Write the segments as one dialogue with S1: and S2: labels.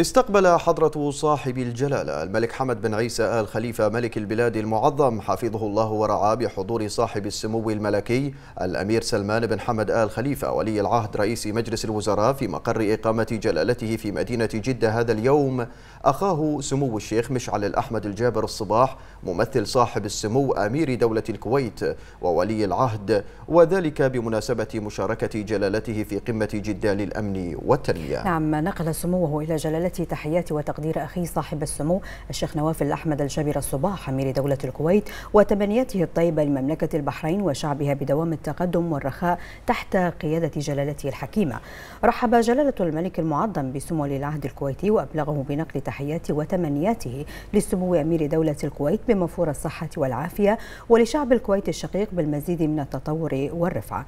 S1: استقبل حضرة صاحب الجلالة الملك حمد بن عيسى آل خليفة ملك البلاد المعظم حفظه الله ورعاه بحضور صاحب السمو الملكي الأمير سلمان بن حمد آل خليفة ولي العهد رئيس مجلس الوزراء في مقر إقامة جلالته في مدينة جدة هذا اليوم أخاه سمو الشيخ مشعل الأحمد الجابر الصباح ممثل صاحب السمو أمير دولة الكويت وولي العهد وذلك بمناسبة مشاركة جلالته في قمة جدة للأمن والتنمية
S2: نعم نقل سموه إلى جلالته التي تحياتي وتقدير أخي صاحب السمو الشيخ نواف الاحمد الجابر الصباح أمير دولة الكويت وتمنياته الطيبة لمملكة البحرين وشعبها بدوام التقدم والرخاء تحت قيادة جلالته الحكيمة رحب جلالة الملك المعظم بسمو العهد الكويتي وأبلغه بنقل تحياته وتمنياته لسمو أمير دولة الكويت بمفور الصحة والعافية ولشعب الكويت الشقيق بالمزيد من التطور والرفعة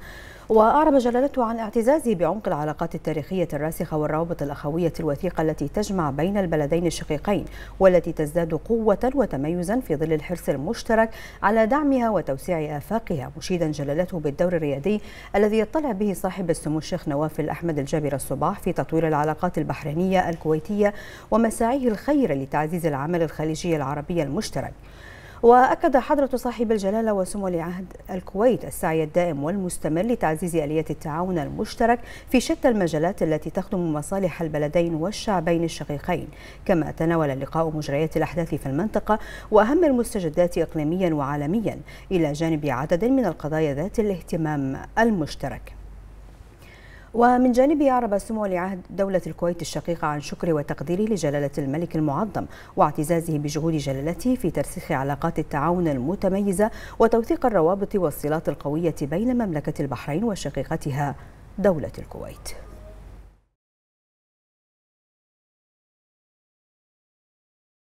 S2: وأعرب جلالته عن اعتزازه بعمق العلاقات التاريخية الراسخة والروابط الأخوية الوثيقة التي التي تجمع بين البلدين الشقيقين والتي تزداد قوة وتميزا في ظل الحرص المشترك على دعمها وتوسيع آفاقها مشيدا جلالته بالدور الريادي الذي يطلع به صاحب السمو الشيخ نواف الأحمد الجابر الصباح في تطوير العلاقات البحرينية الكويتية ومساعيه الخيرة لتعزيز العمل الخليجي العربي المشترك وأكد حضرة صاحب الجلالة وسمو العهد الكويت السعي الدائم والمستمر لتعزيز آلية التعاون المشترك في شتى المجالات التي تخدم مصالح البلدين والشعبين الشقيقين كما تناول اللقاء مجريات الأحداث في المنطقة وأهم المستجدات إقليميا وعالميا إلى جانب عدد من القضايا ذات الاهتمام المشترك ومن جانبه أعرب سمو لعهد دولة الكويت الشقيقة عن شكره وتقديره لجلالة الملك المعظم واعتزازه بجهود جلالته في ترسيخ علاقات التعاون المتميزة وتوثيق الروابط والصلات القوية بين مملكة البحرين وشقيقتها دولة الكويت